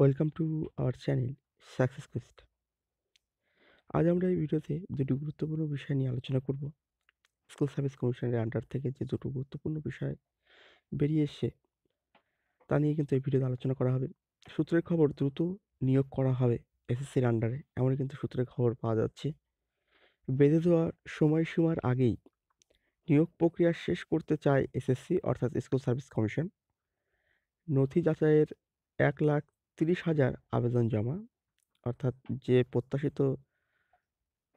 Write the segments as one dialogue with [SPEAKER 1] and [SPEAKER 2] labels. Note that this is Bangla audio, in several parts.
[SPEAKER 1] welcome to our channel success quest আজ আমরা এই ভিডিওতে দুটি গুরুত্বপূর্ণ বিষয় নিয়ে আলোচনা করব স্কুল সার্ভিস কমিশনের আন্ডার থেকে যে দুটো গুরুত্বপূর্ণ বিষয় বেরিয়ে এসছে তা নিয়ে কিন্তু এই ভিডিওতে আলোচনা করা হবে সূত্রের খবর দ্রুত নিয়োগ করা হবে এসএসসির আন্ডারে এমন কিন্তু সূত্রের খবর পাওয়া যাচ্ছে বেঁধে দেওয়ার সময়সীমার আগেই নিয়োগ প্রক্রিয়া শেষ করতে চায় এসএসসি অর্থাৎ স্কুল সার্ভিস কমিশন নথি যাচাইয়ের এক লাখ তিরিশ হাজার আবেদন জমা অর্থাৎ যে প্রত্যাশিত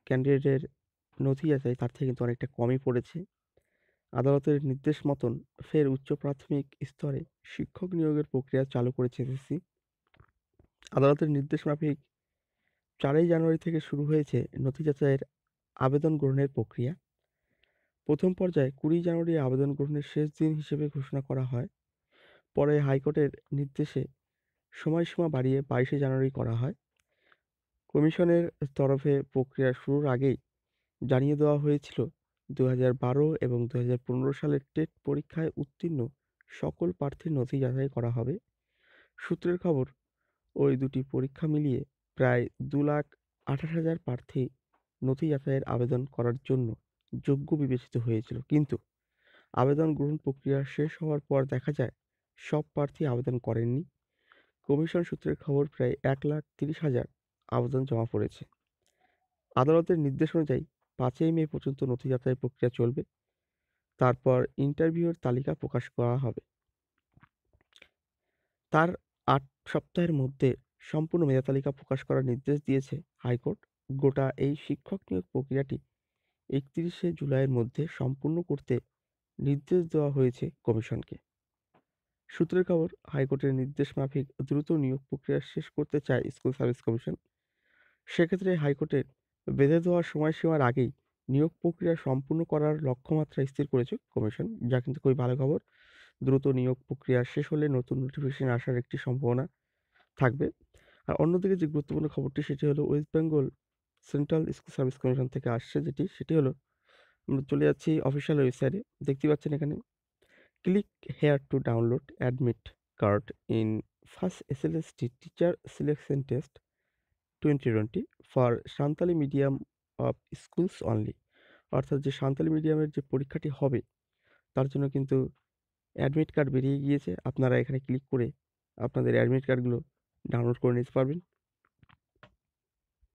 [SPEAKER 1] ক্যান্ডিডেটের নথি আছে তার থেকে কিন্তু অনেকটা কমই পড়েছে আদালতের নির্দেশ মতন ফের উচ্চ প্রাথমিক স্তরে শিক্ষক নিয়োগের প্রক্রিয়া চালু করেছে এসএসসি আদালতের নির্দেশ মাফিক চারই জানুয়ারি থেকে শুরু হয়েছে নথি যাচাইয়ের আবেদন গ্রহণের প্রক্রিয়া প্রথম পর্যায়ে কুড়ি জানুয়ারি আবেদন গ্রহণের শেষ দিন হিসেবে ঘোষণা করা হয় পরে হাইকোর্টের নির্দেশে সময়সীমা বাড়িয়ে বাইশে জানুয়ারি করা হয় কমিশনের তরফে প্রক্রিয়া শুরুর আগেই জানিয়ে দেওয়া হয়েছিল দু বারো এবং দু পনেরো সালের টেট পরীক্ষায় উত্তীর্ণ সকল প্রার্থীর নথি যাচাই করা হবে সূত্রের খবর ওই দুটি পরীক্ষা মিলিয়ে প্রায় দু লাখ আঠাশ হাজার প্রার্থী নথি যাচাইয়ের আবেদন করার জন্য যোগ্য বিবেচিত হয়েছিল কিন্তু আবেদন গ্রহণ প্রক্রিয়া শেষ হওয়ার পর দেখা যায় সব প্রার্থী আবেদন করেননি কমিশন সূত্রের খবর প্রায় এক লাখ তিরিশ হাজার আবেদন জমা পড়েছে আদালতের নির্দেশ অনুযায়ী পাঁচই মে পর্যন্ত নথি যাচাই প্রক্রিয়া চলবে তারপর ইন্টারভিউয়ের তালিকা প্রকাশ করা হবে তার আট সপ্তাহের মধ্যে সম্পূর্ণ মেধা তালিকা প্রকাশ করার নির্দেশ দিয়েছে হাইকোর্ট গোটা এই শিক্ষক নিয়োগ প্রক্রিয়াটি একত্রিশে জুলাইয়ের মধ্যে সম্পূর্ণ করতে নির্দেশ দেওয়া হয়েছে কমিশনকে সূত্রের খবর হাইকোর্টের নির্দেশ মাফিক দ্রুত নিয়োগ প্রক্রিয়া শেষ করতে চায় স্কুল সার্ভিস কমিশন সেক্ষেত্রে হাইকোর্টে বেঁধে দেওয়ার সময়সীমার আগেই নিয়োগ প্রক্রিয়া সম্পূর্ণ করার লক্ষ্যমাত্রা স্থির করেছে কমিশন যা কিন্তু খুবই ভালো খবর দ্রুত নিয়োগ প্রক্রিয়া শেষ হলে নতুন নোটিফিকেশন আসার একটি সম্ভাবনা থাকবে আর অন্যদিকে যে গুরুত্বপূর্ণ খবরটি সেটি হলো West Bengal central school service commission থেকে আসছে যেটি সেটি হলো আমরা চলে যাচ্ছি অফিসিয়াল ওয়েবসাইটে দেখতে পাচ্ছেন এখানে click here to download admit card in first SLST teacher selection test 2020 for Shantali medium of schools only অর্থাৎ যে সাঁওতালি মিডিয়ামের যে পরীক্ষাটি হবে তার জন্য কিন্তু অ্যাডমিট কার্ড বেরিয়ে গিয়েছে আপনারা এখানে ক্লিক করে আপনাদের অ্যাডমিট কার্ডগুলো ডাউনলোড করে নিতে পারবেন